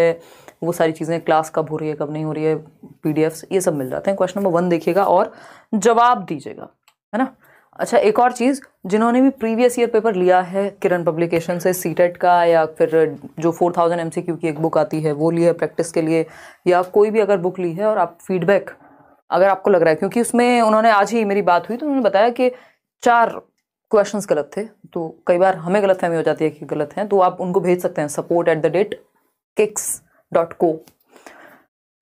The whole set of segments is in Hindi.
है वो सारी चीज़ें क्लास कब हो रही है कब नहीं हो रही है पी ये सब मिल जाते हैं क्वेश्चन नंबर वन देखिएगा और जवाब दीजिएगा है ना अच्छा एक और चीज़ जिन्होंने भी प्रीवियस ईयर पेपर लिया है किरण पब्लिकेशन से सी e का या फिर जो 4000 थाउजेंड की एक बुक आती है वो ली है प्रैक्टिस के लिए या कोई भी अगर बुक ली है और आप फीडबैक अगर आपको लग रहा है क्योंकि उसमें उन्होंने आज ही मेरी बात हुई तो उन्होंने बताया कि चार क्वेश्चंस गलत थे तो कई बार हमें गलत फहमी हो जाती है कि गलत हैं तो आप उनको भेज सकते हैं support at the date kicks dot को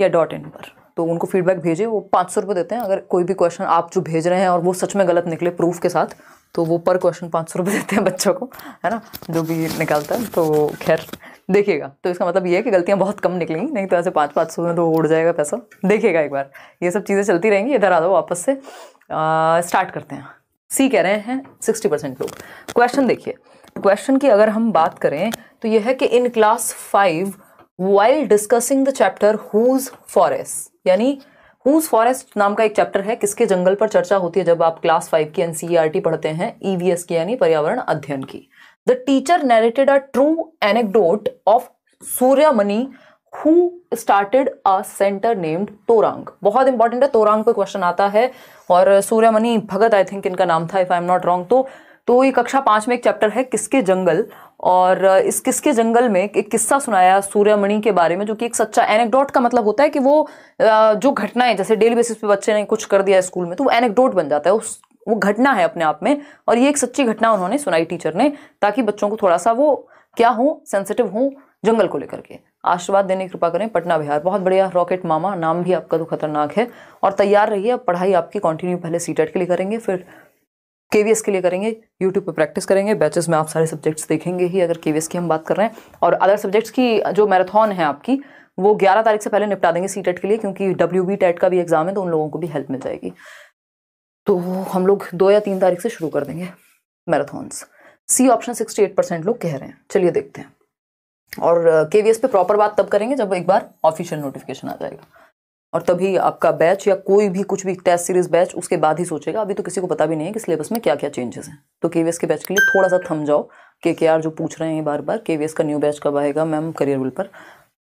या डॉट इन पर तो उनको फीडबैक भेजिए वो पाँच सौ रुपये देते हैं अगर कोई भी क्वेश्चन आप जो भेज रहे हैं और वो सच में गलत निकले प्रूफ के साथ तो वो पर क्वेश्चन पाँच सौ रुपये देते हैं बच्चों को है ना जो भी निकालता है तो खैर देखिएगा तो इसका मतलब ये है कि गलतियाँ बहुत कम निकलेंगी नहीं तो ऐसे पाँच पाँच सौ में तो उड़ जाएगा पैसा देखिएगा एक बार ये सब चीज़ें चलती रहेंगी इधर आ जाओ वापस से आ, स्टार्ट करते हैं सी कह रहे हैं सिक्सटी परसेंट लोग क्वेश्चन देखिए क्वेश्चन की अगर हम बात करें तो यह है कि in class five while discussing the chapter whose forest यानी हुज फॉरेस्ट नाम का एक चैप्टर है किसके जंगल पर चर्चा होती है जब आप क्लास फाइव की एनसीईआरटी e पढ़ते हैं ईवीएस e की यानी पर्यावरण अध्ययन की the teacher narrated a true anecdote of Suryamani who started a centre named Torang बहुत इंपॉर्टेंट है तोरांग पर क्वेश्चन आता है और सूर्यमणि भगत आई थिंक इनका नाम था if I am not wrong तो तो ये कक्षा पांच में एक चैप्टर है किसके जंगल और इस किसके जंगल में एक किस्सा सुनाया सूर्यमणि के बारे में जो कि एक सच्चा एनेक्डोट का मतलब होता है कि वो जो घटना है जैसे डेली बेसिस पे बच्चे ने कुछ कर दिया स्कूल में तो वो एनेक्डोट बन जाता है उस वो घटना है अपने आप में और ये एक सच्ची घटना उन्होंने सुनाई टीचर ने ताकि बच्चों को थोड़ा सा वो क्या हो सेंसिटिव हो जंगल को लेकर के आशीर्वाद देने की कृपा करें पटना बिहार बहुत बढ़िया रॉकेट मामा नाम भी आपका तो खतरनाक है और तैयार रहिए पढ़ाई आपकी कंटिन्यू पहले सीटेट के लिए करेंगे फिर के के लिए करेंगे यूट्यूब पर प्रैक्टिस करेंगे बैचेस में आप सारे सब्जेक्ट्स देखेंगे ही अगर के की हम बात कर रहे हैं और अदर सब्जेक्ट्स की जो मैराथन है आपकी वो 11 तारीख से पहले निपटा देंगे सी टेट e के लिए क्योंकि डब्ल्यू बी टेट का भी एग्ज़ाम है तो उन लोगों को भी हेल्प मिल जाएगी तो हम लोग दो या तीन तारीख से शुरू कर देंगे marathons C option sixty eight percent लोग कह रहे हैं चलिए देखते हैं और के वी एस पे प्रॉपर बात तब करेंगे जब एक बार ऑफिशियल नोटिफिकेशन आ जाएगा और तभी आपका बैच या कोई भी कुछ भी टेस्ट सीरीज बैच उसके बाद ही सोचेगा अभी तो किसी को पता भी नहीं है कि सिलेबस में क्या क्या चेंजेस हैं तो के के बैच के लिए थोड़ा सा थम जाओ के के आर जो पूछ रहे हैं बार बार के का न्यू बैच कब आएगा मैम करियर विल पर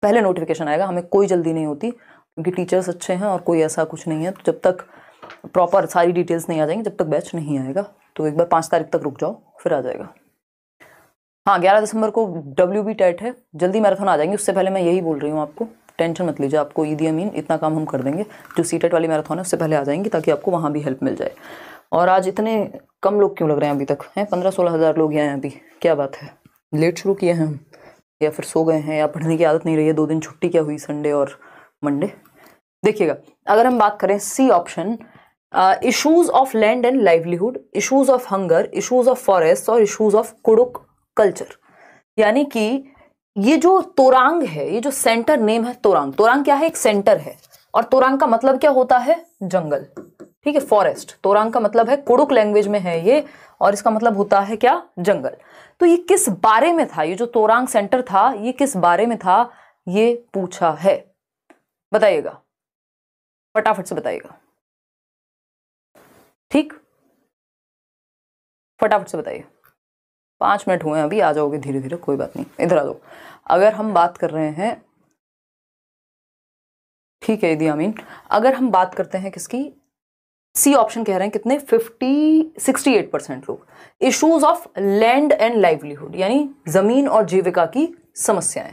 पहले नोटिफिकेशन आएगा हमें कोई जल्दी नहीं होती क्योंकि टीचर्स अच्छे हैं और कोई ऐसा कुछ नहीं है तो जब तक प्रॉपर सारी डिटेल्स नहीं आ जाएंगी जब तक बैच नहीं आएगा तो एक बार पाँच तारीख तक रुक जाओ फिर आ जाएगा हाँ ग्यारह दिसंबर को डब्ल्यू बी टेट है जल्दी मैराथन आ जाएंगे उससे पहले मैं यही बोल रही हूँ आपको टेंशन मत लीजिए आपको ईदी e अमीन इतना काम हम कर देंगे जो सीटेट e वाली मैराथन है उससे पहले आ जाएंगी ताकि आपको वहाँ भी हेल्प मिल जाए और आज इतने कम लोग क्यों लग रहे हैं अभी तक हैं पंद्रह सोलह हज़ार लोग यहाँ हैं अभी क्या बात है लेट शुरू किए हैं हम या फिर सो गए हैं या पढ़ने की आदत नहीं रही है दो दिन छुट्टी क्या हुई संडे और मंडे देखिएगा अगर हम बात करें C option issues of land and livelihood issues of hunger issues of forest और इशूज़ ऑफ कुड़ुक कल्चर यानी कि ये जो तोरांग है ये जो सेंटर नेम है तोरांग तोरांग क्या है एक सेंटर है और तोरांग का मतलब क्या होता है जंगल ठीक है फॉरेस्ट तोरांग का मतलब है कुड़ुक लैंग्वेज में है ये और इसका मतलब होता है क्या जंगल तो ये किस बारे में था ये जो तोरांग सेंटर था ये किस बारे में था ये पूछा है बताइएगा फटाफट से बताइएगा ठीक फटाफट से बताइए पाँच मिनट हुए हैं अभी आ जाओगे धीरे धीरे कोई बात नहीं इधर आ जाओ अगर हम बात कर रहे हैं ठीक है यदि मीन अगर हम बात करते हैं किसकी सी ऑप्शन कह रहे हैं कितने 50 68 परसेंट लोग issues of land and livelihood यानी जमीन और जीविका की समस्याएं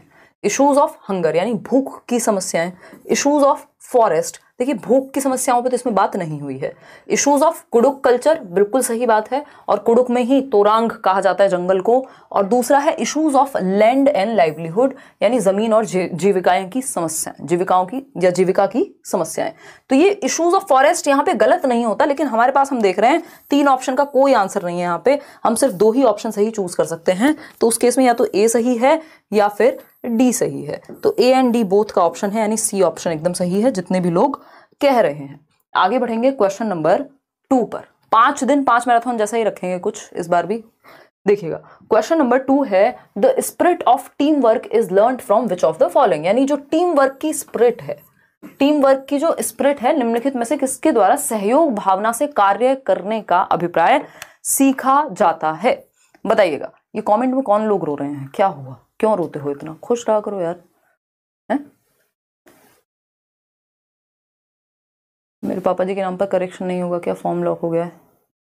इश्यूज ऑफ हंगर यानी भूख की समस्याएं इश्यूज ऑफ फॉरेस्ट देखिए भूख की समस्याओं पे तो इसमें बात नहीं हुई है इश्यूज ऑफ कुडुक कल्चर बिल्कुल सही बात है और कुडुक में ही तोरांग कहा जाता है जंगल को और दूसरा है issues of land and livelihood यानी ज़मीन और जीविकाएं की समस्या जीविकाओं की या जीविका की समस्याएं तो ये इशूज़ ऑफ फॉरेस्ट यहाँ पे गलत नहीं होता लेकिन हमारे पास हम देख रहे हैं तीन ऑप्शन का कोई आंसर नहीं है यहाँ पे हम सिर्फ दो ही ऑप्शन सही चूज़ कर सकते हैं तो उस केस में या तो ए सही है या फिर डी सही है तो ए एंड डी बोथ का ऑप्शन है यानी सी ऑप्शन एकदम सही है जितने भी लोग कह रहे हैं आगे बढ़ेंगे क्वेश्चन नंबर टू पर पांच दिन पांच मैराथन जैसा ही रखेंगे कुछ इस बार भी देखिएगा क्वेश्चन नंबर टू है the spirit of team work is learn from which of the following यानी जो टीम वर्क की स्प्रिट है टीम वर्क की जो स्प्रिट है निम्नलिखित में से किसके द्वारा सहयोग भावना से कार्य करने का अभिप्राय सीखा जाता है बताइएगा ये कमेंट में कौन लोग रो रहे हैं क्या हुआ क्यों रोते हो इतना खुश रहा करो यार मेरे पापा जी के नाम पर करेक्शन नहीं होगा क्या फॉर्म लॉक हो गया है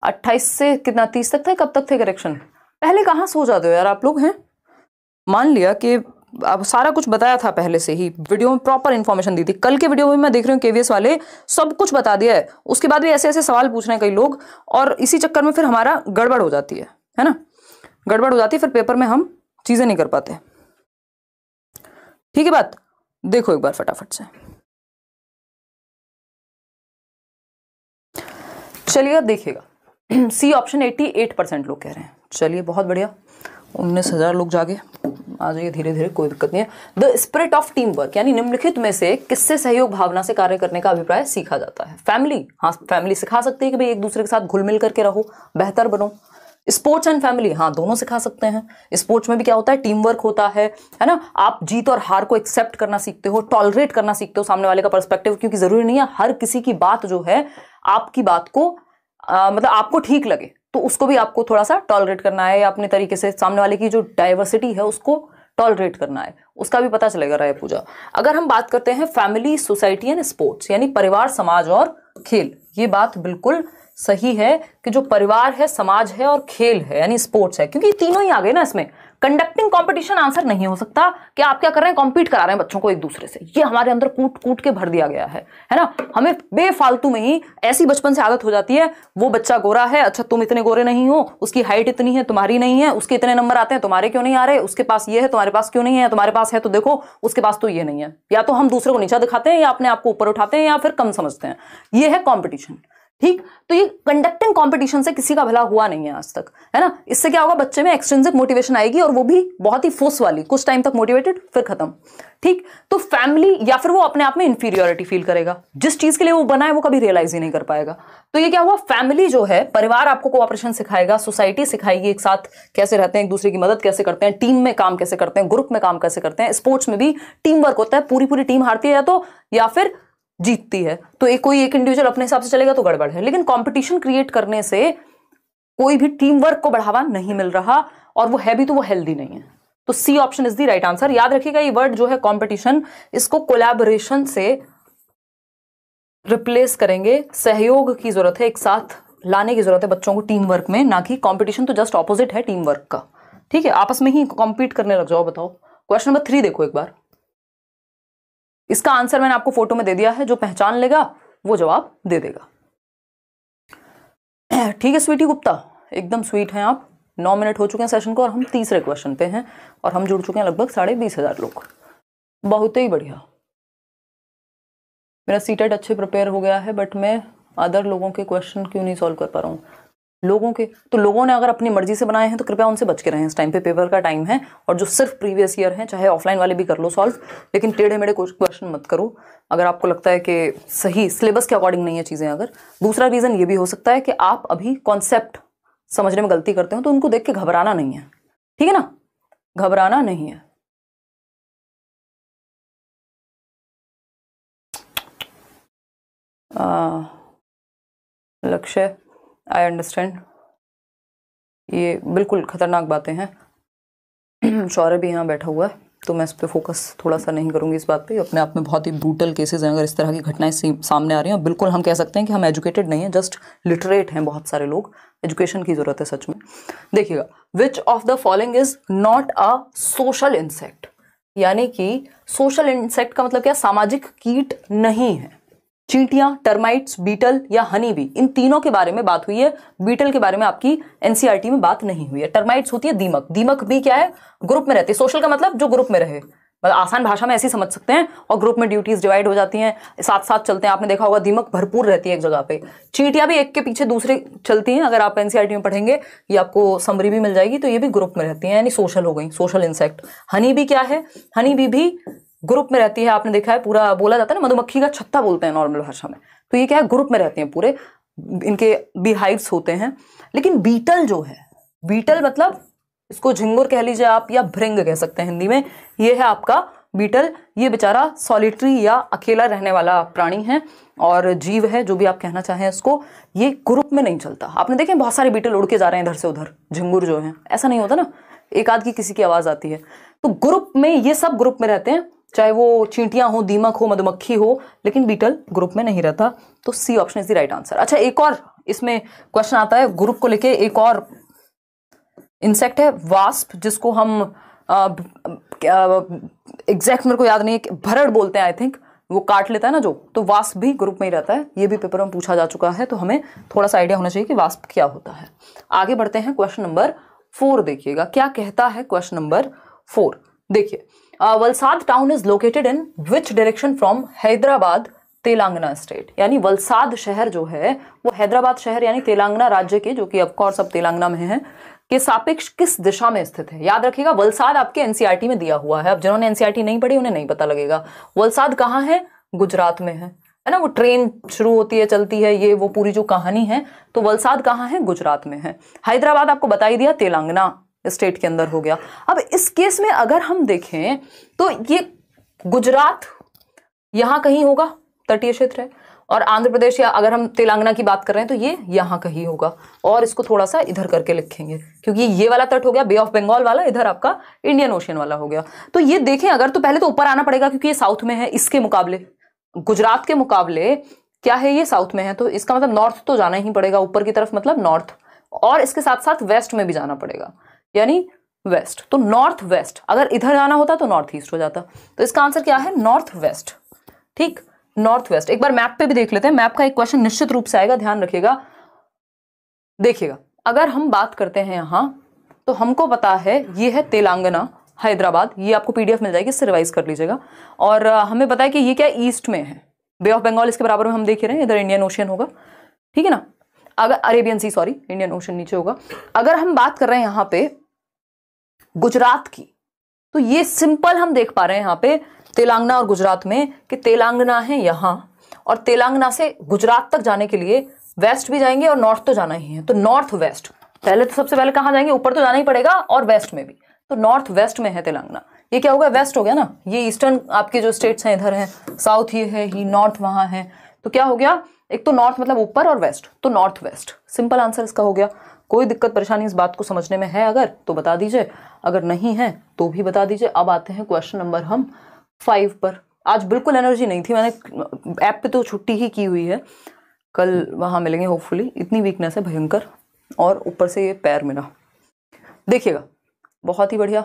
अट्ठाईस से कितना तीस तक था कब तक थे करेक्शन पहले कहाँ सो जाते हो यार आप लोग हैं मान लिया कि अब सारा कुछ बताया था पहले से ही वीडियो में प्रॉपर इन्फॉर्मेशन दी थी कल के वीडियो में मैं देख रही हूँ केवीएस वाले सब कुछ बता दिया है उसके बाद भी ऐसे ऐसे सवाल पूछ रहे हैं कई लोग और इसी चक्कर में फिर हमारा गड़बड़ हो जाती है है ना गड़बड़ हो जाती है फिर पेपर में हम चीज़ें नहीं कर पाते ठीक है बात देखो एक बार फटाफट से चलिए अब देखिएगा सी ऑप्शन 88 परसेंट लोग कह रहे हैं चलिए बहुत बढ़िया उन्नीस हज़ार लोग जागे आ जाइए धीरे धीरे कोई दिक्कत नहीं है the spirit of team work यानी निम्नलिखित में से किससे सहयोग भावना से कार्य करने का अभिप्राय सीखा जाता है फैमिली हाँ फैमिली सिखा सकती है कि भाई एक दूसरे के साथ घुल मिल करके रहो बेहतर बनो स्पोर्ट्स एंड फैमिली हाँ दोनों सिखा सकते हैं स्पोर्ट्स में भी क्या होता है टीम वर्क होता है है ना आप जीत और हार को एक्सेप्ट करना सीखते हो टॉलरेट करना सीखते हो सामने वाले का पर्सपेक्टिव क्योंकि जरूरी नहीं है हर किसी की बात जो है आपकी बात को आ, मतलब आपको ठीक लगे तो उसको भी आपको थोड़ा सा टॉलरेट करना है या अपने तरीके से सामने वाले की जो डाइवर्सिटी है उसको टॉलरेट करना है उसका भी पता चलेगा राय पूजा अगर हम बात करते हैं फैमिली सोसाइटी एंड स्पोर्ट्स यानी परिवार समाज और खेल ये बात बिल्कुल सही है कि जो परिवार है समाज है और खेल है यानी स्पोर्ट्स है क्योंकि तीनों ही आ गए ना इसमें कंडक्टिंग कंपटीशन आंसर नहीं हो सकता कि आप क्या कर रहे हैं कॉम्पीट करा रहे हैं बच्चों को एक दूसरे से ये हमारे अंदर कूट कूट के भर दिया गया है है ना हमें बेफालतू में ही ऐसी बचपन से आदत हो जाती है वो बच्चा गोरा है अच्छा तुम इतने गोरे नहीं हो उसकी हाइट इतनी है तुम्हारी नहीं है उसके इतने नंबर आते हैं तुम्हारे क्यों नहीं आ रहे उसके पास ये है तुम्हारे पास क्यों नहीं है तुम्हारे पास है तो देखो उसके पास तो ये नहीं है या तो हम दूसरे को नीचा दिखाते हैं या अपने आप को ऊपर उठाते हैं या फिर कम समझते हैं ये है कॉम्पिटिशन ठीक तो ये कंडक्टिंग कंपटीशन से किसी का भला हुआ नहीं है आज तक है ना इससे क्या होगा बच्चे में एक्सटेंसिव मोटिवेशन आएगी और वो भी बहुत ही फोर्स वाली कुछ टाइम तक मोटिवेटेड फिर खत्म ठीक तो फैमिली या फिर वो अपने आप में इंफीरियोरिटी फील करेगा जिस चीज के लिए वो बना है वो कभी रियलाइज ही नहीं कर पाएगा तो ये क्या हुआ फैमिली जो है परिवार आपको कोऑपरेशन सिखाएगा सोसाइटी सिखाएगी एक साथ कैसे रहते हैं एक दूसरे की मदद कैसे करते हैं टीम में काम कैसे करते हैं ग्रुप में काम कैसे करते हैं स्पोर्ट्स में भी टीम वर्क होता है पूरी पूरी टीम हारती है या तो या फिर जीतती है तो एक कोई एक इंडिविजुअल अपने हिसाब से चलेगा तो गड़बड़ है लेकिन कंपटीशन क्रिएट करने से कोई भी टीम वर्क को बढ़ावा नहीं मिल रहा और वो है भी तो वो हेल्दी नहीं है तो C option is the right answer याद रखिएगा ये वर्ड जो है कंपटीशन इसको कोलैबोरेशन से रिप्लेस करेंगे सहयोग की जरूरत है एक साथ लाने की जरूरत है बच्चों को टीम वर्क में ना कि कॉम्पिटिशन तो जस्ट ऑपोजिट है टीम वर्क का ठीक है आपस में ही कॉम्पीट करने लग जाओ बताओ क्वेश्चन नंबर थ्री देखो एक बार इसका आंसर मैंने आपको फोटो में दे दिया है जो पहचान लेगा वो जवाब दे देगा ठीक है स्वीटी गुप्ता एकदम स्वीट हैं आप नौ मिनट हो चुके हैं सेशन को और हम तीसरे क्वेश्चन पे हैं और हम जुड़ चुके हैं लगभग साढ़े बीस हज़ार लोग बहुत ही बढ़िया मेरा सीटेट e अच्छे प्रिपेयर हो गया है बट मैं अदर लोगों के क्वेश्चन क्यों नहीं सॉल्व कर पा रहा हूँ लोगों के तो लोगों ने अगर अपनी मर्जी से बनाए हैं तो कृपया उनसे बच के रहें इस टाइम पे पेपर का टाइम है और जो सिर्फ प्रीवियस ईयर हैं चाहे ऑफलाइन वाले भी कर लो सॉल्व लेकिन टेढ़े मेढ़े क्वेश्चन मत करो अगर आपको लगता है कि सही सिलेबस के अकॉर्डिंग नहीं है चीज़ें अगर दूसरा रीज़न ये भी हो सकता है कि आप अभी कॉन्सेप्ट समझने में गलती करते हो तो उनको देख के घबराना नहीं है ठीक है ना घबराना नहीं है लक्ष्य आई अंडरस्टैंड ये बिल्कुल ख़तरनाक बातें हैं शौर्य भी यहाँ बैठा हुआ है तो मैं इस पर फोकस थोड़ा सा नहीं करूँगी इस बात पे अपने आप में बहुत ही ब्रूटल केसेस हैं अगर इस तरह की घटनाएं सामने आ रही हैं बिल्कुल हम कह सकते हैं कि हम एजुकेटेड नहीं हैं जस्ट लिटरेट हैं बहुत सारे लोग एजुकेशन की ज़रूरत है सच में देखिएगा which of the following is not a social insect यानी कि सोशल इंसेक्ट का मतलब क्या सामाजिक कीट नहीं है चींटियां टर्माइट्स बीटल या हनी भी इन तीनों के बारे में बात हुई है बीटल के बारे में आपकी एनसीआरटी e में बात नहीं हुई है टर्माइट्स होती है दीमक दीमक भी क्या है ग्रुप में रहती है सोशल का मतलब जो ग्रुप में रहे मतलब आसान भाषा में ऐसी समझ सकते हैं और ग्रुप में ड्यूटीज डिवाइड हो जाती हैं साथ साथ चलते हैं आपने देखा होगा दीमक भरपूर रहती है एक जगह पे चींटियां भी एक के पीछे दूसरे चलती हैं अगर आप एनसीआरटी e में पढ़ेंगे ये आपको समरी भी मिल जाएगी तो ये भी ग्रुप में रहती हैं यानी सोशल हो गई सोशल इंसेक्ट हनी भी क्या है हनी भी, भी ग्रुप में रहती है आपने देखा है पूरा बोला जाता है ना मधुमक्खी का छत्ता बोलते हैं नॉर्मल भाषा में तो ये क्या है ग्रुप में रहते हैं पूरे इनके बीहाइव्स होते हैं लेकिन बीटल जो है बीटल मतलब इसको झिंगुर कह लीजिए आप या भृंग कह सकते हैं हिंदी में ये है आपका बीटल ये बेचारा सॉलिटरी या अकेला रहने वाला प्राणी है और जीव है जो भी आप कहना चाहें इसको ये ग्रुप में नहीं चलता आपने देखें बहुत सारे बीटल उड़ के जा रहे हैं इधर से उधर झिंगुर जो है ऐसा नहीं होता ना एक आध की किसी की आवाज़ आती है तो ग्रुप में ये सब ग्रुप में रहते हैं चाहे वो चींटियां हो दीमक हो मधुमक्खी हो लेकिन बीटल ग्रुप में नहीं रहता तो C option is the right answer अच्छा एक और इसमें क्वेश्चन आता है ग्रुप को लेके एक और इंसेक्ट है वास्प जिसको हम एग्जैक्ट मेरे को याद नहीं है भरड़ बोलते हैं आई थिंक वो काट लेता है ना जो तो वास्प भी ग्रुप में ही रहता है ये भी पेपर में पूछा जा चुका है तो हमें थोड़ा सा आइडिया होना चाहिए कि वास्प क्या होता है आगे बढ़ते हैं क्वेश्चन नंबर फोर देखिएगा क्या कहता है क्वेश्चन नंबर फोर देखिए Valsad town is located in which direction from Hyderabad Telangana state यानी वलसाद शहर जो है वो हैदराबाद शहर यानी तेलंगाना राज्य के जो कि अफकोर्स अब तेलंगाना में है के सापेक्ष किस दिशा में स्थित है याद रखिएगा वलसाद आपके एनसीईआरटी e में दिया हुआ है अब जिन्होंने एनसीईआरटी e नहीं पढ़ी उन्हें नहीं पता लगेगा वलसाद कहाँ है गुजरात में है है ना वो ट्रेन शुरू होती है चलती है ये वो पूरी जो कहानी है तो वलसाद कहाँ है गुजरात में है हैदराबाद आपको बता ही दिया तेलंगाना स्टेट के अंदर हो गया अब इस केस में अगर हम देखें तो ये गुजरात यहां कहीं होगा तटीय क्षेत्र है और आंध्र प्रदेश या अगर हम तेलंगाना की बात कर रहे हैं तो ये यहां कहीं होगा और इसको थोड़ा सा इधर करके लिखेंगे क्योंकि ये वाला तट हो गया बे ऑफ बंगाल वाला इधर आपका इंडियन ओशन वाला हो गया तो ये देखें अगर तो पहले तो ऊपर आना पड़ेगा क्योंकि ये साउथ में है इसके मुकाबले गुजरात के मुकाबले क्या है ये साउथ में है तो इसका मतलब नॉर्थ तो जाना ही पड़ेगा ऊपर की तरफ मतलब नॉर्थ और इसके साथ साथ वेस्ट में भी जाना पड़ेगा यानी वेस्ट तो नॉर्थ वेस्ट अगर इधर जाना होता तो नॉर्थ ईस्ट हो जाता तो इसका आंसर क्या है नॉर्थ वेस्ट ठीक नॉर्थ वेस्ट एक बार मैप पे भी देख लेते हैं मैप का एक क्वेश्चन निश्चित रूप से आएगा ध्यान रखिएगा देखिएगा अगर हम बात करते हैं यहाँ तो हमको पता है ये है तेलंगाना हैदराबाद ये आपको पीडीएफ मिल जाएगी इससे रिवाइज कर लीजिएगा और हमें पता है कि ये क्या ईस्ट में है बे ऑफ बंगाल इसके बराबर में हम देख रहे हैं इधर इंडियन ओशियन होगा ठीक है ना अगर Arabian Sea sorry Indian Ocean नीचे होगा अगर हम बात कर रहे हैं यहाँ पे गुजरात की तो ये सिंपल हम देख पा रहे हैं यहां पे तेलंगाना और गुजरात में कि तेलंगाना है यहां और तेलंगाना से गुजरात तक जाने के लिए वेस्ट भी जाएंगे और नॉर्थ तो जाना ही है तो नॉर्थ वेस्ट पहले तो सबसे पहले कहां जाएंगे ऊपर तो जाना ही पड़ेगा और वेस्ट में भी तो नॉर्थ वेस्ट में है तेलंगाना ये क्या होगा वेस्ट हो गया ना ये ईस्टर्न आपके जो स्टेट्स हैं इधर हैं साउथ ये है ही नॉर्थ वहां है तो क्या हो गया एक तो नॉर्थ मतलब ऊपर और वेस्ट तो नॉर्थ वेस्ट सिंपल आंसर इसका हो गया कोई दिक्कत परेशानी इस बात को समझने में है अगर तो बता दीजिए अगर नहीं है तो भी बता दीजिए अब आते हैं क्वेश्चन नंबर हम फाइव पर आज बिल्कुल एनर्जी नहीं थी मैंने ऐप पे तो छुट्टी ही की हुई है कल वहाँ मिलेंगे होपफुली इतनी वीकनेस है भयंकर और ऊपर से ये पैर मिला देखिएगा बहुत ही बढ़िया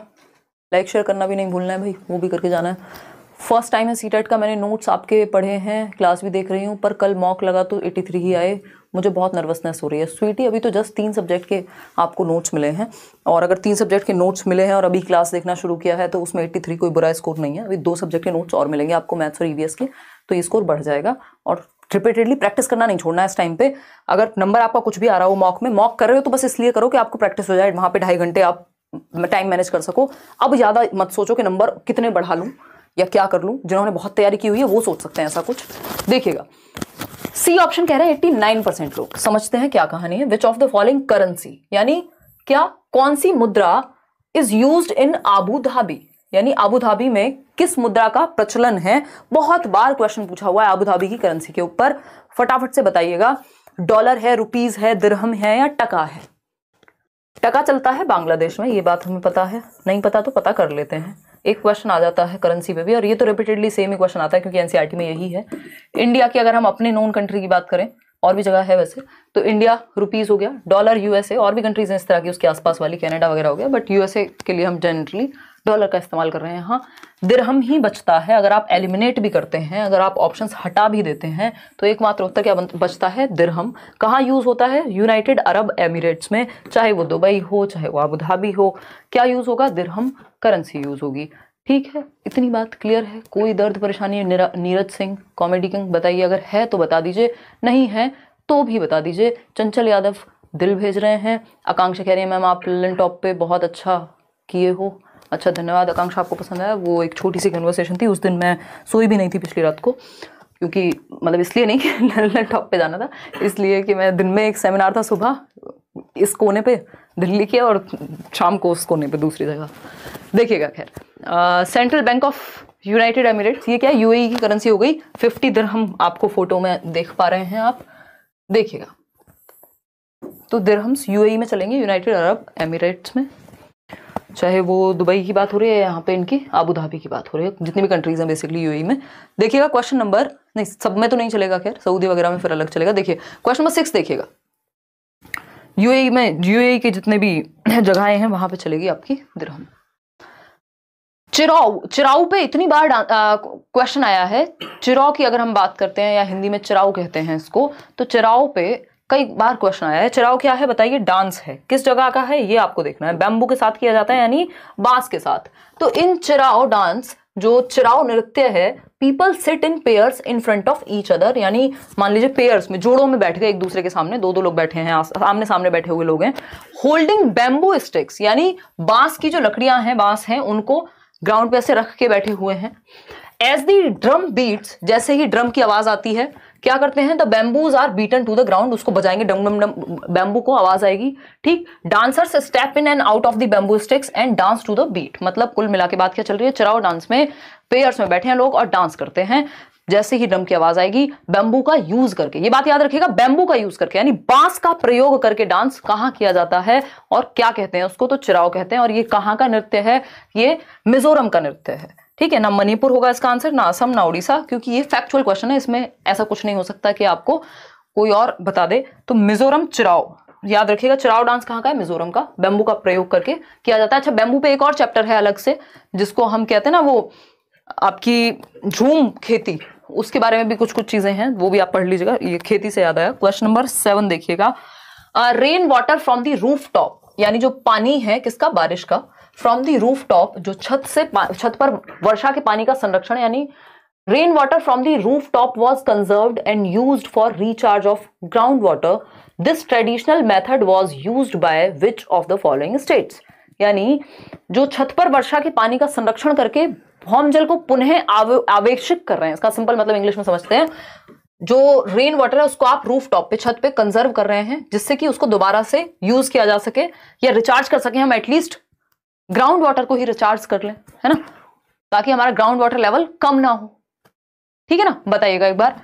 लाइक शेयर करना भी नहीं भूलना है भाई वो भी करके जाना है फर्स्ट टाइम है सी e का मैंने नोट्स आपके पढ़े हैं क्लास भी देख रही हूँ पर कल मॉक लगा तो 83 ही आए मुझे बहुत नर्वसनेस हो रही है स्वीटी अभी तो जस्ट तीन सब्जेक्ट के आपको नोट्स मिले हैं और अगर तीन सब्जेक्ट के नोट्स मिले हैं और अभी क्लास देखना शुरू किया है तो उसमें एट्टी थ्री कोई बुरा स्कोर नहीं है अभी दो सब्जेक्ट के नोट्स और मिलेंगे आपको मैथ्स और ई e के तो ये स्कोर बढ़ जाएगा और रिपीटेडली प्रैक्टिस करना नहीं छोड़ना है इस टाइम पे अगर नंबर आपका कुछ भी आ रहा हो मॉक में मॉक कर रहे हो तो बस इसलिए करो कि आपको प्रैक्टिस हो जाए वहाँ पे ढाई घंटे आप टाइम मैनेज कर सको अब ज़्यादा मत सोचो कि नंबर कितने बढ़ा लूँ या क्या कर लूँ जिन्होंने बहुत तैयारी की हुई है वो सोच सकते हैं ऐसा कुछ देखिएगा सी ऑप्शन कह रहे हैं 89 परसेंट लोग समझते हैं क्या कहानी है which of the following currency यानी क्या कौन सी मुद्रा is use in Abu Dhabi यानी आबू धाबी में किस मुद्रा का प्रचलन है बहुत बार क्वेश्चन पूछा हुआ है आबू धाबी की करेंसी के ऊपर फटाफट से बताइएगा डॉलर है रुपीज है दिरहम है या टका है टका चलता है बांग्लादेश में ये बात हमें पता है नहीं पता तो पता कर लेते हैं एक क्वेश्चन आ जाता है करेंसी पे भी और ये तो रिपीटेडली सेम ही क्वेश्चन आता है क्योंकि एनसीईआरटी e में यही है इंडिया की अगर हम अपने नॉन कंट्री की बात करें और भी जगह है वैसे तो इंडिया रुपीज़ हो गया डॉलर यूएसए और भी कंट्रीज हैं इस तरह की उसके आसपास वाली कनाडा वगैरह हो गया बट यूएसए के लिए हम जनरली डॉलर का इस्तेमाल कर रहे हैं हाँ दिरहम ही बचता है अगर आप एलिमिनेट भी करते हैं अगर आप ऑप्शंस हटा भी देते हैं तो एकमात्र उत्तर क्या बचता है दिरहम कहाँ यूज़ होता है यूनाइटेड अरब एमिरेट्स में चाहे वो दुबई हो चाहे वो अबू धाबी हो क्या यूज़ होगा दिरहम करेंसी यूज़ होगी ठीक है इतनी बात क्लियर है कोई दर्द परेशानी नीरज सिंह कॉमेडी किंग बताइए अगर है तो बता दीजिए नहीं है तो भी बता दीजिए चंचल यादव दिल भेज रहे हैं आकांक्षा कह रही है मैम आप लिन टॉप पे बहुत अच्छा किए हो अच्छा धन्यवाद आकांक्षा आपको पसंद आया वो एक छोटी सी कन्वर्सेशन थी उस दिन मैं सोई भी नहीं थी पिछली रात को क्योंकि मतलब इसलिए नहीं कि टॉप पे जाना था इसलिए कि मैं दिन में एक सेमिनार था सुबह इस कोने पे दिल्ली के और शाम को उस कोने पे दूसरी जगह देखिएगा खैर central bank of United Emirates ये क्या है यूएई e की करेंसी हो गई फिफ्टी दिरहम आपको फोटो में देख पा रहे हैं आप देखिएगा तो दिरहम्स यूएई e में चलेंगे यूनाइटेड अरब एमिरेट्स में चाहे वो दुबई की बात हो रही है यहाँ पे इनकी आबू धाबी की बात हो रही है जितनी भी कंट्रीज हैं बेसिकली यूएई e में देखिएगा क्वेश्चन नंबर नहीं सब में तो नहीं चलेगा खैर सऊदी वगैरह में फिर अलग चलेगा देखिए क्वेश्चन नंबर सिक्स देखिएगा यूएई में यूएई के जितने भी जगहें हैं वहाँ पे चलेगी आपकी दिरहम चिराव चिराव पे इतनी बार क्वेश्चन आया है चिराव की अगर हम बात करते हैं या हिंदी में चिराव कहते हैं इसको तो चिराव पे कई बार क्वेश्चन आया है चिराव क्या है बताइए डांस है किस जगह का है ये आपको देखना है बैम्बू के साथ किया जाता है यानी बांस के साथ तो इन चिराव डांस जो चिराव नृत्य है people sit in pairs in front of each other यानी मान लीजिए पेयर्स में जोड़ों में बैठ गए एक दूसरे के सामने दो दो लोग बैठे हैं सामने सामने बैठे हुए लोग हैं होल्डिंग बैम्बू स्टिक्स यानी बांस की जो लकड़ियां हैं बांस हैं उनको ग्राउंड पे ऐसे रख के बैठे हुए हैं एज दी ड्रम बीट्स जैसे ही ड्रम की आवाज आती है क्या करते हैं the bamboos are beaten to the ground उसको बजाएंगे डम डम डम बैम्बू को आवाज आएगी ठीक dancers step in and out of the bamboo sticks and dance to the beat मतलब कुल मिला के बात क्या चल रही है चराव डांस में पेयर्स में बैठे हैं लोग और डांस करते हैं जैसे ही ड्रम की आवाज आएगी बैम्बू का यूज करके ये बात याद रखिएगा बेंबू का यूज करके यानी बांस का प्रयोग करके डांस कहाँ किया जाता है और क्या कहते हैं उसको तो चिराव कहते हैं और ये कहाँ का नृत्य है ये मिजोरम का नृत्य है ठीक है ना मणिपुर होगा इसका आंसर ना असम ना उड़ीसा क्योंकि ये फैक्चुअल क्वेश्चन है इसमें ऐसा कुछ नहीं हो सकता कि आपको कोई और बता दे तो मिजोरम चिराव याद रखिएगा चिराव डांस कहाँ का है मिजोरम का बेम्बू का प्रयोग करके किया जाता है अच्छा बेम्बू पे एक और चैप्टर है अलग से जिसको हम कहते हैं ना वो आपकी झूम खेती उसके बारे में भी कुछ कुछ चीजें हैं वो भी आप पढ़ लीजिएगा ये खेती से याद आया क्वेश्चन नंबर सेवन देखिएगा rain water from the roof top यानी जो पानी है किसका बारिश का फ्रॉम दी रूफ टॉप जो छत से छत पर वर्षा के पानी का संरक्षण यानी rain water from the roof top was conserve and use for recharge of ground water this traditional method was use by which of the following states यानी जो छत पर वर्षा के पानी का संरक्षण करके भौम जल को पुनः आवेक्षित कर रहे हैं इसका सिंपल मतलब इंग्लिश में समझते हैं जो रेन वाटर है उसको आप रूफ टॉप पे छत पे कंजर्व कर रहे हैं जिससे कि उसको दोबारा से यूज किया जा सके या रिचार्ज कर सके हम एटलीस्ट ग्राउंड वाटर को ही रिचार्ज कर लें है ना ताकि हमारा ग्राउंड वाटर लेवल कम ना हो ठीक है ना बताइएगा एक बार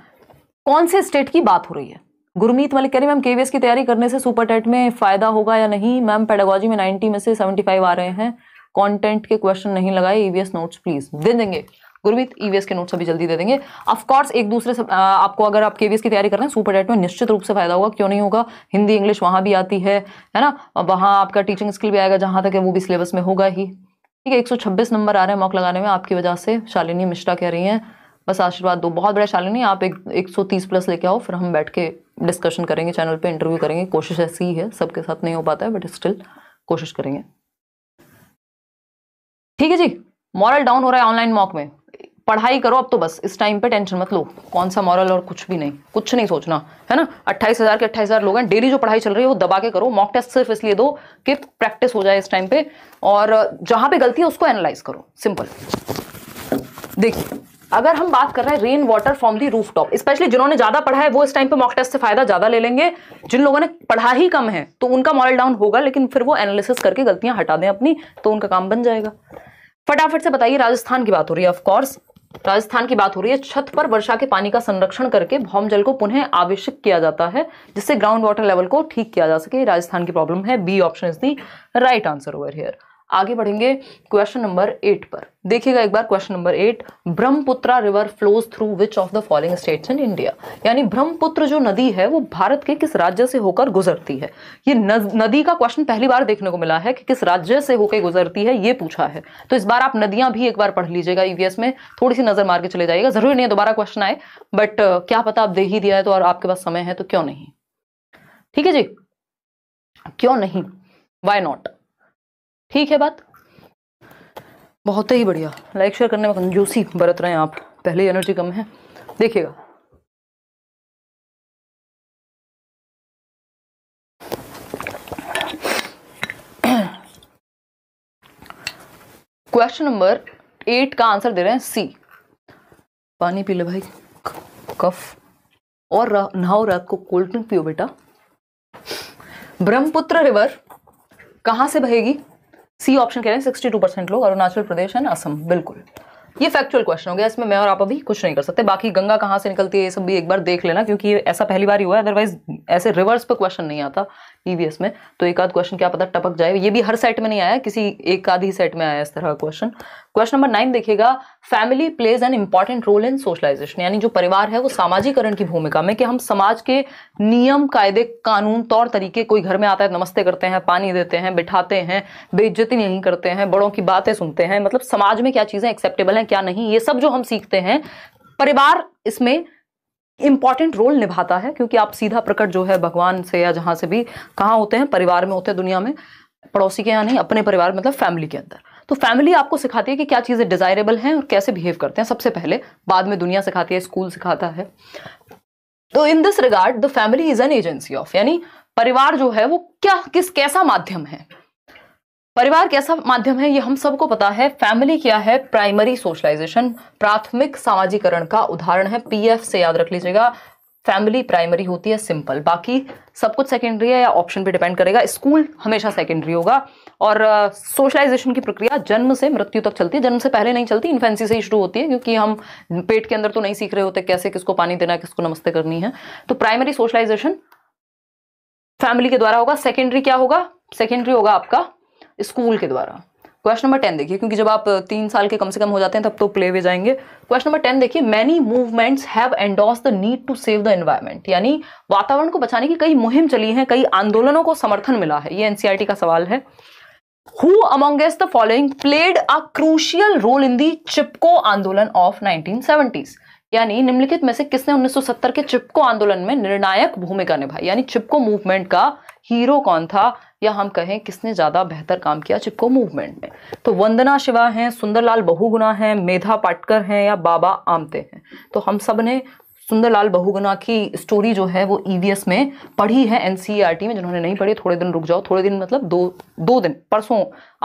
कौन से स्टेट की बात हो रही है गुरमीत मलिक कह रही मैम केवीएस की तैयारी करने से सुपर टेट में फायदा होगा या नहीं मैम पेडागोजी में नाइनटी में से फाइव आ रहे हैं कंटेंट के क्वेश्चन नहीं लगाए ईवीएस नोट्स प्लीज दे देंगे गुरमीत ईवीएस e के नोट्स अभी जल्दी दे देंगे ऑफकोर्स एक दूसरे से आपको अगर आप केवीएस की तैयारी कर रहे हैं सुपर टेट में निश्चित रूप से फायदा होगा क्यों नहीं होगा हिंदी इंग्लिश वहाँ भी आती है है ना वहाँ आपका टीचिंग स्किल भी आएगा जहाँ तक है वो भी सिलेबस में होगा ही ठीक है एक नंबर आ रहे हैं मॉक लगाने में आपकी वजह से शालिनी मिश्रा कह रही हैं बस आशीर्वाद दो बहुत बड़ा शालिनी आप एक 130 प्लस लेके आओ फिर हम बैठ के डिस्कशन करेंगे चैनल पे इंटरव्यू करेंगे कोशिश ऐसी ही है सबके साथ नहीं हो पाता है बट स्टिल कोशिश करेंगे ठीक है जी मॉरल डाउन हो रहा है ऑनलाइन मॉक में पढ़ाई करो अब तो बस इस टाइम पे टेंशन मत लो कौन सा मॉरल और कुछ भी नहीं कुछ नहीं सोचना है ना अट्ठाईस हज़ार के अट्ठाईस हज़ार लोग हैं डेली जो पढ़ाई चल रही है वो दबा के करो मॉक टेस्ट सिर्फ इसलिए दो कि प्रैक्टिस हो जाए इस टाइम पे और जहां पे गलती है उसको एनालाइज करो सिंपल देखिए अगर हम बात कर रहे हैं rain water from the roof top specially जिन्होंने ज्यादा पढ़ा है वो इस टाइम पे मॉक टेस्ट से फायदा ज्यादा ले लेंगे जिन लोगों ने पढ़ा ही कम है तो उनका मॉडल डाउन होगा लेकिन फिर वो एनालिसिस करके गलतियां हटा दें अपनी तो उनका काम बन जाएगा फटाफट से बताइए राजस्थान की बात हो रही है ऑफकोर्स राजस्थान की बात हो रही है छत पर वर्षा के पानी का संरक्षण करके भौम जल को पुनः आवश्यक किया जाता है जिससे ग्राउंड वाटर लेवल को ठीक किया जा सके राजस्थान की प्रॉब्लम है B option is the right answer over here आगे बढ़ेंगे क्वेश्चन नंबर एट पर देखिएगा एक बार question number eight Brahmaputra river flows through which of the following states in India यानी ब्रह्मपुत्र जो नदी है वो भारत के किस राज्य से होकर गुजरती है ये नदी का क्वेश्चन पहली बार देखने को मिला है कि किस राज्य से होकर गुजरती है ये पूछा है तो इस बार आप नदियां भी एक बार पढ़ लीजिएगा ईवीएस e में थोड़ी सी नजर मार के चले जाइएगा जरूरी नहीं है दोबारा क्वेश्चन आए बट क्या पता आप दे ही दिया है तो और आपके पास समय है तो क्यों नहीं ठीक है जी क्यों नहीं वाई नॉट ठीक है बात बहुत ही बढ़िया लाइक शेयर करने में कंजूसी बरत रहे हैं आप पहले एनर्जी कम है देखिएगा क्वेश्चन नंबर एट का आंसर दे रहे हैं सी पानी पी लो भाई कफ और रा, नहाओ रात को कोल्ड ड्रिंक पियो बेटा ब्रह्मपुत्र रिवर कहां से बहेगी सी ऑप्शन कह रहे हैं सिक्सटी टू परसेंट लोग अरुणाचल प्रदेश एंड असम बिल्कुल ये फैक्चुअल क्वेश्चन हो गया इसमें मैं और आप अभी कुछ नहीं कर सकते बाकी गंगा कहाँ से निकलती है ये सब भी एक बार देख लेना क्योंकि ये ऐसा पहली बार ही हुआ है अदरवाइज ऐसे रिवर्स पर क्वेश्चन नहीं आता ईवीएस में तो एक आध क्वेश्चन क्या पता टपक जाए ये भी हर सेट में नहीं आया किसी एक आध ही सेट में आया इस तरह का क्वेश्चन क्वेश्चन नंबर नाइन देखिएगा family plays an important role in socialization यानी जो परिवार है वो सामाजिकरण की भूमिका में कि हम समाज के नियम कायदे कानून तौर तरीके कोई घर में आता है नमस्ते करते हैं पानी देते हैं बिठाते हैं बेइज्जती नहीं करते हैं बड़ों की बातें सुनते हैं मतलब समाज में क्या चीज़ें एक्सेप्टेबल हैं क्या नहीं ये सब जो हम सीखते हैं परिवार इसमें इंपॉर्टेंट रोल निभाता है क्योंकि आप सीधा प्रकट जो है भगवान से या जहां से भी कहाँ होते हैं परिवार में होते हैं दुनिया में पड़ोसी के यहाँ नहीं अपने परिवार मतलब फैमिली के अंदर तो फैमिली आपको सिखाती है कि क्या चीज़ें डिज़ायरेबल हैं और कैसे बिहेव करते हैं सबसे पहले बाद में दुनिया सिखाती है स्कूल सिखाता है तो in this regard the family is an agency of यानी परिवार जो है वो क्या किस कैसा माध्यम है परिवार कैसा माध्यम है ये हम सबको पता है फैमिली क्या है प्राइमरी सोशलाइजेशन प्राथमिक सामाजिकरण का उदाहरण है पीएफ से याद रख लीजिएगा फैमिली प्राइमरी होती है सिंपल बाकी सब कुछ सेकेंडरी है या ऑप्शन पे डिपेंड करेगा स्कूल हमेशा सेकेंडरी होगा और सोशलाइजेशन uh, की प्रक्रिया जन्म से मृत्यु तक चलती है जन्म से पहले नहीं चलती इन्फेंसी से ही शुरू होती है क्योंकि हम पेट के अंदर तो नहीं सीख रहे होते कैसे किसको पानी देना है किसको नमस्ते करनी है तो प्राइमरी सोशलाइजेशन फैमिली के द्वारा होगा सेकेंडरी क्या होगा सेकेंडरी होगा आपका स्कूल के द्वारा क्वेश्चन नंबर टेन देखिए क्योंकि जब आप तीन साल के कम से कम हो जाते हैं तब तो प्ले वे जाएंगे क्वेश्चन नंबर टेन देखिए many movements have endorsed the need to save the environment यानी वातावरण को बचाने की कई मुहिम चली है कई आंदोलनों को समर्थन मिला है ये एनसीआरटी e का सवाल है who amongst the following played a crucial role in the Chipko Andolan of nineteen seventies यानी निम्नलिखित में से किसने 1970 के चिपको आंदोलन में निर्णायक भूमिका निभाई यानी चिपको मूवमेंट का हीरो कौन था या हम कहें किसने ज़्यादा बेहतर काम किया चिपको मूवमेंट में तो वंदना शिवा हैं सुंदरलाल बहुगुना हैं मेधा पाटकर हैं या बाबा आमते हैं तो हम सब ने सुंदरलाल बहुगुना की स्टोरी जो है वो ईवीएस e में पढ़ी है एनसीईआरटी e में जिन्होंने नहीं पढ़ी थोड़े दिन रुक जाओ थोड़े दिन मतलब दो दो दिन परसों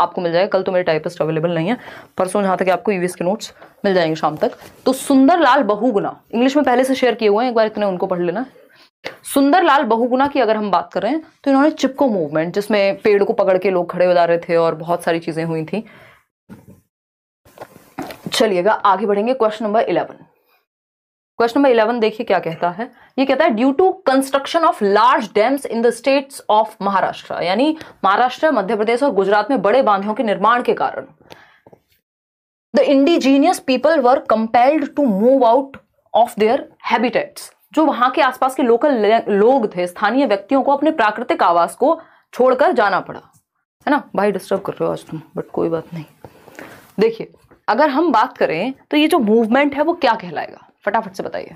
आपको मिल जाएगा कल तो मेरे टाइपिस्ट अवेलेबल नहीं है परसों जहाँ तक आपको ईवीएस e के नोट्स मिल जाएंगे शाम तक तो सुंदरलाल बहुगुना इंग्लिश में पहले से शेयर किए हुए हैं एक बार इतने उनको पढ़ लेना सुंदरलाल बहुगुना की अगर हम बात कर रहे हैं तो इन्होंने चिपको मूवमेंट जिसमें पेड़ को पकड़ के लोग खड़े हो जा रहे थे और बहुत सारी चीजें हुई थी चलिएगा आगे बढ़ेंगे question number eleven question number eleven देखिए क्या कहता है ये कहता है due to construction of large dams in the states of Maharashtra यानी महाराष्ट्र मध्य प्रदेश और गुजरात में बड़े बांधों के निर्माण के कारण the indigenous people were compelled to move out of their habitats जो वहां के आसपास के लोकल लोग थे स्थानीय व्यक्तियों को अपने प्राकृतिक आवास को छोड़कर जाना पड़ा है ना भाई डिस्टर्ब कर रहे हो आज तुम बट कोई बात नहीं देखिए अगर हम बात करें तो ये जो मूवमेंट है वो क्या कहलाएगा फटाफट से बताइए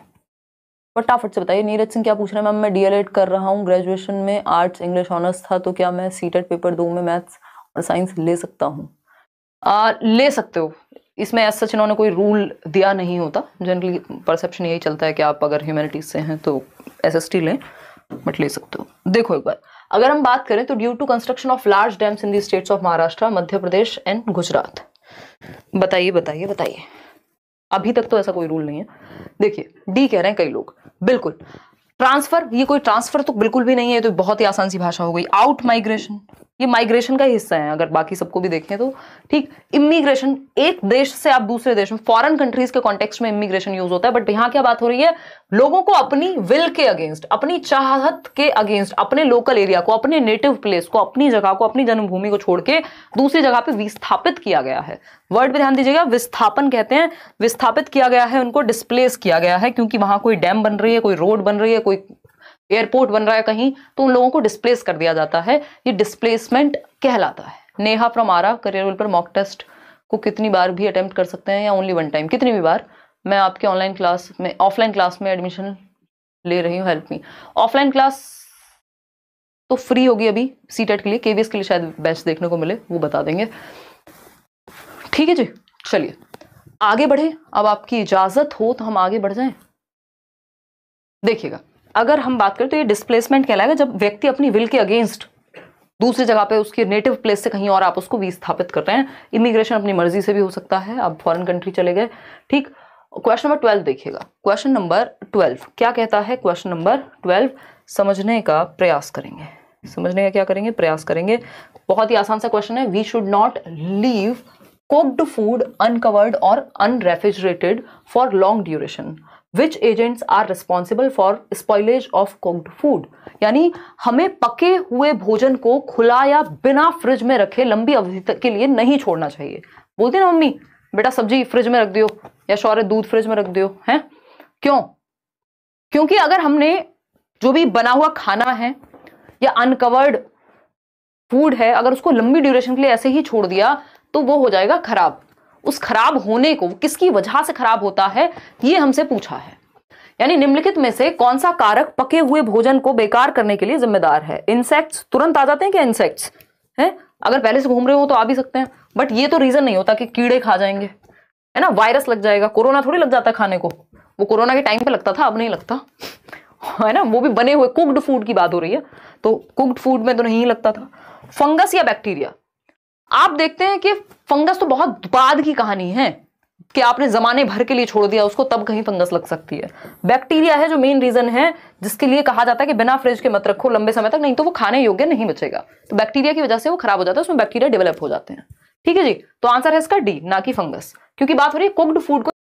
फटाफट से बताइए नीरज सिंह क्या पूछ रहे हैं मैम मैं डीएलएड कर रहा हूँ ग्रेजुएशन में आर्ट्स इंग्लिश ऑनर्स था तो क्या मैं सीटेड पेपर दो में मैथ्स और साइंस ले सकता हूँ ले सकते हो इसमें ऐसा सच इन्होंने कोई रूल दिया नहीं होता जनरली परसेप्शन यही चलता है कि आप अगर ह्यूमैनिटीज से हैं तो एस एस लें बट ले सकते हो देखो एक बार अगर हम बात करें तो due to construction of large dams in the states of Maharashtra Madhya Pradesh and Gujarat बताइए बताइए बताइए अभी तक तो ऐसा कोई रूल नहीं है देखिए डी कह रहे हैं कई लोग बिल्कुल ट्रांसफर ये कोई ट्रांसफर तो बिल्कुल भी नहीं है तो बहुत ही आसान सी भाषा हो गई आउट माइग्रेशन ये माइग्रेशन का हिस्सा है अगर बाकी सबको भी देखें तो ठीक इमिग्रेशन एक देश से आप दूसरे देश में फॉरेन कंट्रीज के कॉन्टेक्स्ट में इमिग्रेशन यूज होता है बट यहां क्या बात हो रही है लोगों को अपनी विल के अगेंस्ट अपनी चाहत के अगेंस्ट अपने लोकल एरिया को अपने नेटिव प्लेस को अपनी जगह को अपनी जन्मभूमि को छोड़ के दूसरी जगह पर विस्थापित किया गया है वर्ड पर ध्यान दीजिएगा विस्थापन कहते हैं विस्थापित किया गया है उनको डिस्प्लेस किया गया है क्योंकि वहां कोई डैम बन रही है कोई रोड बन रही है कोई एयरपोर्ट बन रहा है कहीं तो उन लोगों को डिस्प्लेस कर दिया जाता है ये डिस्प्लेसमेंट कहलाता है नेहा फ्रॉम आरा करियर पर मॉक टेस्ट को कितनी बार भी अटेम्प्ट कर सकते हैं या ओनली वन टाइम कितनी भी बार मैं आपके ऑनलाइन क्लास में ऑफलाइन क्लास में एडमिशन ले रही हूँ हेल्प मी ऑफलाइन क्लास तो फ्री होगी अभी सी e के लिए केवीएस के लिए शायद बेस्ट देखने को मिले वो बता देंगे ठीक है जी चलिए आगे बढ़े अब आपकी इजाज़त हो तो हम आगे बढ़ जाएं देखिएगा अगर हम बात करें तो ये डिस्प्लेसमेंट कहलाएगा जब व्यक्ति अपनी विल के अगेंस्ट दूसरी जगह पे उसके नेटिव प्लेस से कहीं और आप उसको विस्थापित कर रहे हैं इमिग्रेशन अपनी मर्जी से भी हो सकता है आप फॉरेन कंट्री चले गए ठीक क्वेश्चन नंबर ट्वेल्व देखिएगा क्वेश्चन नंबर ट्वेल्व क्या कहता है क्वेश्चन नंबर ट्वेल्व समझने का प्रयास करेंगे समझने का क्या करेंगे प्रयास करेंगे बहुत ही आसान सा क्वेश्चन है we should not leave cooked food uncovered और unrefrigerated for long duration which agents are responsible for spoilage of cooked food यानी हमें पके हुए भोजन को खुला या बिना फ्रिज में रखे लंबी अवधि तक के लिए नहीं छोड़ना चाहिए बोलते ना मम्मी बेटा सब्जी फ्रिज में रख दियो या शौर्य दूध फ्रिज में रख दियो है क्यों क्योंकि अगर हमने जो भी बना हुआ खाना है या अनकवर्ड फूड है अगर उसको लंबी ड्यूरेशन के लिए ऐसे ही छोड़ दिया तो वो हो जाएगा खराब उस खराब होने को किसकी वजह से खराब होता है ये हमसे पूछा है यानी निम्नलिखित में से कौन सा कारक पके हुए भोजन को बेकार करने के लिए जिम्मेदार है इंसेक्ट्स तुरंत आ जाते हैं क्या इंसेक्ट्स है अगर पहले से घूम रहे हो तो आ भी सकते हैं बट ये तो रीजन नहीं होता कि कीड़े खा जाएंगे है ना वायरस लग जाएगा कोरोना थोड़ी लग जाता खाने को वो कोरोना के टाइम पे लगता था अब नहीं लगता है ना वो भी बने हुए कुक्ड फूड की बात हो रही है तो कुक्ड फूड में तो नहीं लगता था फंगस या बैक्टीरिया आप देखते हैं कि फंगस तो बहुत बाद की कहानी है कि आपने जमाने भर के लिए छोड़ दिया उसको तब कहीं फंगस लग सकती है बैक्टीरिया है जो मेन रीजन है जिसके लिए कहा जाता है कि बिना फ्रिज के मत रखो लंबे समय तक नहीं तो वो खाने योग्य नहीं बचेगा तो बैक्टीरिया की वजह से वो खराब हो जाता है उसमें बैक्टीरिया डेवलप हो जाते हैं ठीक है जी तो आंसर है इसका डी ना कि फंगस क्योंकि बात हो रही है कुक्ड फूड को